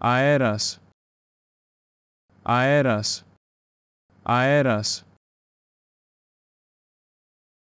aeras, aeras, aeras.